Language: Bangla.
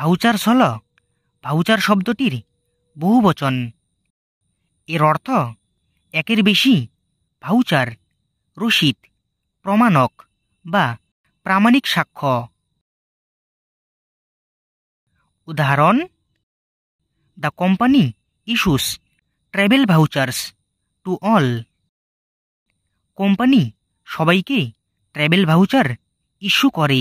ভাউচার হল ভাউচার শব্দটির বহু বচন এর অর্থ একের বেশি ভাউচার রশিদ প্রমাণক বা প্রামাণিক সাক্ষ্য উদাহরণ the company issues travel vouchers to all company সবাইকে ট্রাভেল ভাউচার ইস্যু করে